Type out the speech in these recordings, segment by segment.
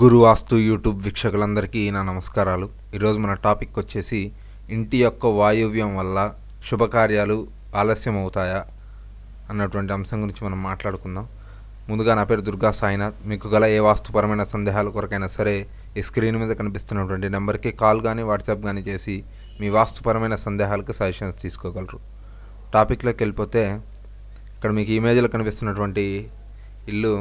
గురు ఆస్తు YouTube వీక్షకులందరికీ నా నమస్కారాలు ఈరోజు మన టాపిక్ వచ్చేసి ఇంటి యొక్క వాయువ్యం వల్ల శుభకార్యాలు ఆలస్యం అవుతాయా అన్నటువంటి అంశం గురించి మనం మాట్లాడుకుందాం ముందుగా నా పేరు దుర్గా సాయినాథ్ మీకు గల ఏ వాస్తుపరమైన సందేహాలు కొరకైనా సరే ఈ స్క్రీన్ మీద కనిపిస్తున్నటువంటి నెంబర్కి కాల్ కానీ వాట్సాప్ కానీ చేసి మీ వాస్తుపరమైన సందేహాలకు సజెషన్స్ తీసుకోగలరు టాపిక్లోకి వెళ్ళిపోతే ఇక్కడ మీకు ఇమేజ్లో కనిపిస్తున్నటువంటి ఇల్లు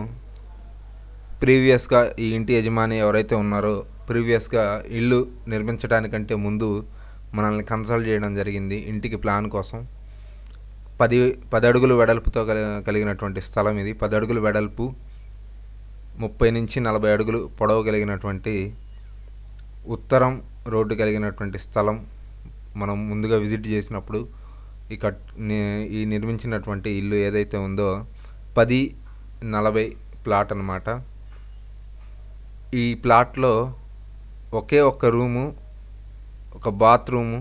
ప్రీవియస్గా ఈ ఇంటి యజమాని ఎవరైతే ఉన్నారో ప్రీవియస్గా ఇల్లు నిర్మించడానికంటే ముందు మనల్ని కన్సల్ట్ చేయడం జరిగింది ఇంటికి ప్లాన్ కోసం పది పది అడుగులు వెడల్పుతో కలిగినటువంటి స్థలం ఇది పది అడుగులు వెడల్పు ముప్పై నుంచి నలభై అడుగులు పొడవు కలిగినటువంటి ఉత్తరం రోడ్డు కలిగినటువంటి స్థలం మనం ముందుగా విజిట్ చేసినప్పుడు ఈ కట్ ఈ నిర్మించినటువంటి ఇల్లు ఏదైతే ఉందో పది నలభై ప్లాట్ అనమాట ఈ ప్లాట్లో ఒకే ఒక్క రూము ఒక బాత్రూము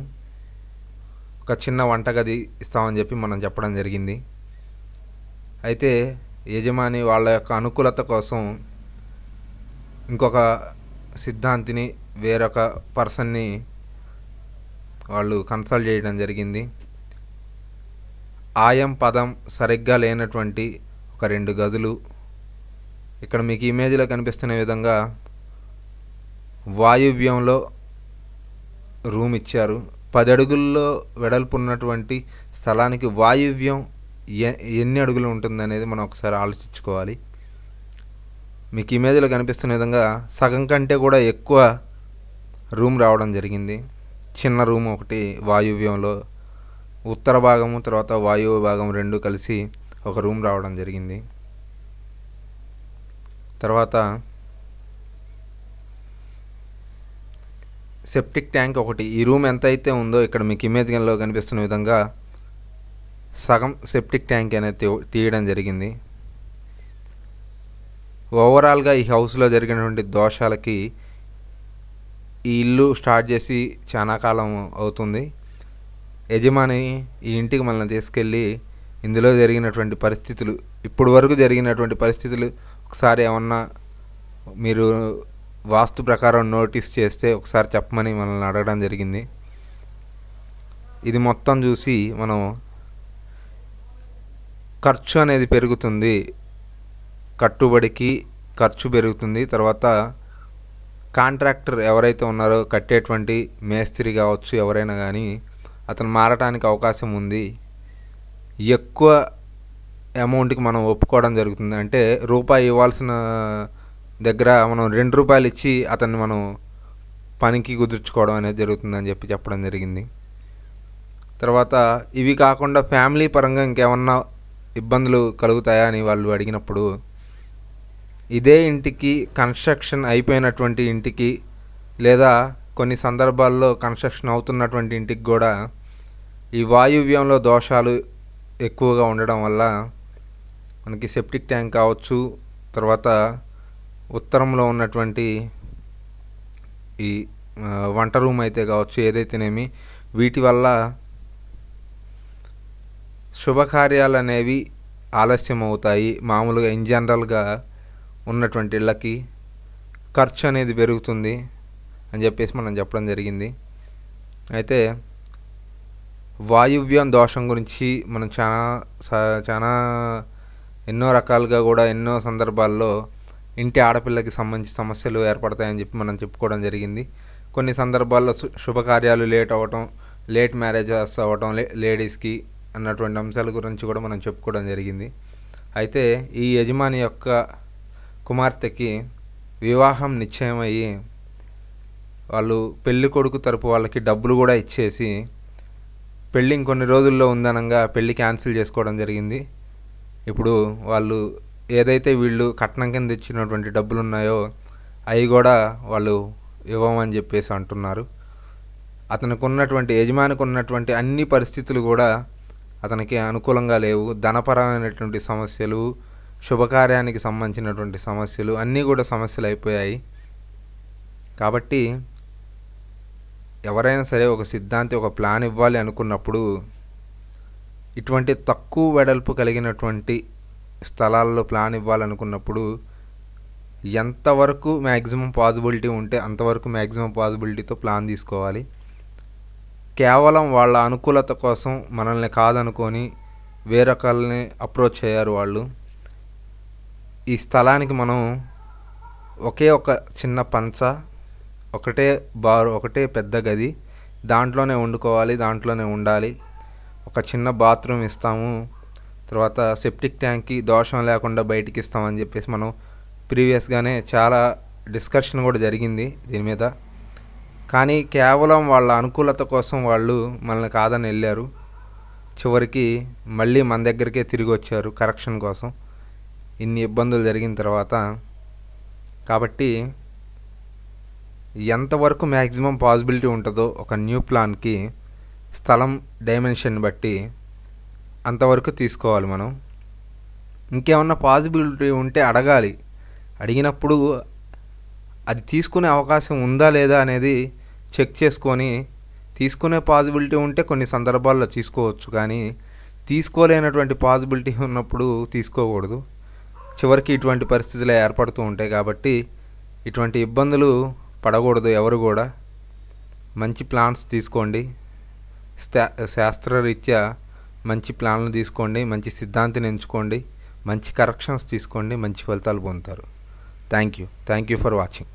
ఒక చిన్న వంటగది ఇస్తామని చెప్పి మనం చెప్పడం జరిగింది అయితే యజమాని వాళ్ళ యొక్క అనుకూలత కోసం ఇంకొక సిద్ధాంతిని వేరొక పర్సన్ని వాళ్ళు కన్సల్ట్ చేయడం జరిగింది ఆయం పదం సరిగ్గా లేనటువంటి ఒక రెండు గదులు ఇక్కడ మీకు ఇమేజ్లో కనిపిస్తున్న విధంగా వాయువ్యంలో రూమ్ ఇచ్చారు పది అడుగుల్లో వెడల్పు ఉన్నటువంటి స్థలానికి వాయువ్యం ఎన్ని అడుగులు ఉంటుందనేది మనం ఒకసారి ఆలోచించుకోవాలి మీకు ఇమేజ్లో కనిపిస్తున్న విధంగా సగం కంటే కూడా ఎక్కువ రూమ్ రావడం జరిగింది చిన్న రూమ్ ఒకటి వాయువ్యంలో ఉత్తర భాగము తర్వాత వాయువ్య భాగం రెండు కలిసి ఒక రూమ్ రావడం జరిగింది తర్వాత సెప్టిక్ ట్యాంక్ ఒకటి ఈ రూమ్ ఎంత అయితే ఉందో ఇక్కడ మీకు ఇమేజ్లో కనిపిస్తున్న విధంగా సగం సెప్టిక్ ట్యాంక్ అనేది తీయడం జరిగింది ఓవరాల్గా ఈ హౌస్లో జరిగినటువంటి దోషాలకి ఈ ఇల్లు స్టార్ట్ చేసి చాలా కాలం అవుతుంది యజమాని ఈ ఇంటికి మనల్ని తీసుకెళ్ళి ఇందులో జరిగినటువంటి పరిస్థితులు ఇప్పటి వరకు జరిగినటువంటి పరిస్థితులు ఒకసారి ఏమన్నా మీరు వాస్తు ప్రకారం నోటీస్ చేస్తే ఒకసారి చెప్పమని మనల్ని అడగడం జరిగింది ఇది మొత్తం చూసి మనం ఖర్చు అనేది పెరుగుతుంది కట్టుబడికి ఖర్చు పెరుగుతుంది తర్వాత కాంట్రాక్టర్ ఎవరైతే ఉన్నారో కట్టేటువంటి మేస్త్రి కావచ్చు ఎవరైనా కానీ అతను మారటానికి అవకాశం ఉంది ఎక్కువ అమౌంట్కి మనం ఒప్పుకోవడం జరుగుతుంది అంటే రూపాయి ఇవ్వాల్సిన దగ్గర మనం రెండు రూపాయలు ఇచ్చి అతన్ని మనం పనికి కుదుర్చుకోవడం అనేది జరుగుతుందని చెప్పి చెప్పడం జరిగింది తర్వాత ఇవి కాకుండా ఫ్యామిలీ పరంగా ఇంకేమన్నా ఇబ్బందులు కలుగుతాయా అని వాళ్ళు అడిగినప్పుడు ఇదే ఇంటికి కన్స్ట్రక్షన్ అయిపోయినటువంటి ఇంటికి లేదా కొన్ని సందర్భాల్లో కన్స్ట్రక్షన్ అవుతున్నటువంటి ఇంటికి కూడా ఈ వాయువ్యంలో దోషాలు ఎక్కువగా ఉండడం వల్ల మనకి సెప్టిక్ ట్యాంక్ కావచ్చు తర్వాత ఉత్తరంలో ఉన్నటువంటి ఈ వంట రూమ్ అయితే కావచ్చు ఏదైతేనేమి వీటి వల్ల శుభకార్యాలు అనేవి ఆలస్యం అవుతాయి మామూలుగా ఇన్ జనరల్గా ఉన్నటువంటి ఇళ్ళకి ఖర్చు అనేది పెరుగుతుంది అని చెప్పేసి మనం చెప్పడం జరిగింది అయితే వాయువ్యం దోషం గురించి మనం చాలా చాలా ఎన్నో రకాలుగా కూడా ఎన్నో సందర్భాల్లో ఇంటి ఆడపిల్లకి సంబంధించి సమస్యలు ఏర్పడతాయని చెప్పి మనం చెప్పుకోవడం జరిగింది కొన్ని సందర్భాల్లో శుభకార్యాలు లేట్ అవ్వటం లేట్ మ్యారేజెస్ అవ్వటం లేడీస్కి అన్నటువంటి అంశాల గురించి కూడా మనం చెప్పుకోవడం జరిగింది అయితే ఈ యజమాని యొక్క కుమార్తెకి వివాహం నిశ్చయమయ్యి వాళ్ళు పెళ్లి కొడుకు తరపు వాళ్ళకి డబ్బులు కూడా ఇచ్చేసి పెళ్ళి ఇంకొన్ని రోజుల్లో ఉందనంగా పెళ్ళి క్యాన్సిల్ చేసుకోవడం జరిగింది ఇప్పుడు వాళ్ళు ఏదైతే వీళ్ళు కట్నం కింద ఇచ్చినటువంటి డబ్బులు ఉన్నాయో అవి కూడా వాళ్ళు ఇవ్వమని చెప్పేసి అంటున్నారు అతనికి ఉన్నటువంటి యజమానికి ఉన్నటువంటి అన్ని పరిస్థితులు కూడా అతనికి అనుకూలంగా లేవు ధనపరమైనటువంటి సమస్యలు శుభకార్యానికి సంబంధించినటువంటి సమస్యలు అన్నీ కూడా సమస్యలు అయిపోయాయి కాబట్టి ఎవరైనా సరే ఒక సిద్ధాంతి ఒక ప్లాన్ ఇవ్వాలి అనుకున్నప్పుడు ఇటువంటి తక్కువ వెడల్పు కలిగినటువంటి స్థలాల్లో ప్లాన్ ఇవ్వాలనుకున్నప్పుడు ఎంతవరకు మ్యాక్సిమం పాసిబిలిటీ ఉంటే అంతవరకు మ్యాక్సిమం పాసిబిలిటీతో ప్లాన్ తీసుకోవాలి కేవలం వాళ్ళ అనుకూలత కోసం మనల్ని కాదనుకొని వేరొకరిని అప్రోచ్ అయ్యారు వాళ్ళు ఈ స్థలానికి మనం ఒకే ఒక చిన్న పంచ ఒకటే బారు ఒకటే పెద్ద గది దాంట్లోనే వండుకోవాలి దాంట్లోనే ఉండాలి ఒక చిన్న బాత్రూమ్ ఇస్తాము తర్వాత సెప్టిక్ ట్యాంక్కి దోషం లేకుండా బయటికి ఇస్తామని చెప్పేసి మనం ప్రీవియస్గానే చాలా డిస్కషన్ కూడా జరిగింది దీని మీద కానీ కేవలం వాళ్ళ అనుకూలత కోసం వాళ్ళు మనల్ని కాదని వెళ్ళారు చివరికి మళ్ళీ మన దగ్గరికే తిరిగి వచ్చారు కరెక్షన్ కోసం ఇన్ని ఇబ్బందులు జరిగిన తర్వాత కాబట్టి ఎంతవరకు మ్యాక్సిమం పాసిబిలిటీ ఉంటుందో ఒక న్యూ ప్లాన్కి స్థలం డైమెన్షన్ బట్టి అంతవరకు తీసుకోవాలి మనం ఇంకేమన్నా పాసిబిలిటీ ఉంటే అడగాలి అడిగినప్పుడు అది తీసుకునే అవకాశం ఉందా లేదా అనేది చెక్ చేసుకొని తీసుకునే పాసిబిలిటీ ఉంటే కొన్ని సందర్భాల్లో తీసుకోవచ్చు కానీ తీసుకోలేనటువంటి పాసిబిలిటీ ఉన్నప్పుడు తీసుకోకూడదు చివరికి ఇటువంటి పరిస్థితులు ఏర్పడుతూ ఉంటాయి కాబట్టి ఇటువంటి ఇబ్బందులు పడకూడదు ఎవరు కూడా మంచి ప్లాన్స్ తీసుకోండి శాస్త్రరీత్యా మంచి ప్లాన్లు తీసుకోండి మంచి సిద్ధాంతిని ఎంచుకోండి మంచి కరెక్షన్స్ తీసుకోండి మంచి ఫలితాలు పొందుతారు thank you thank you for watching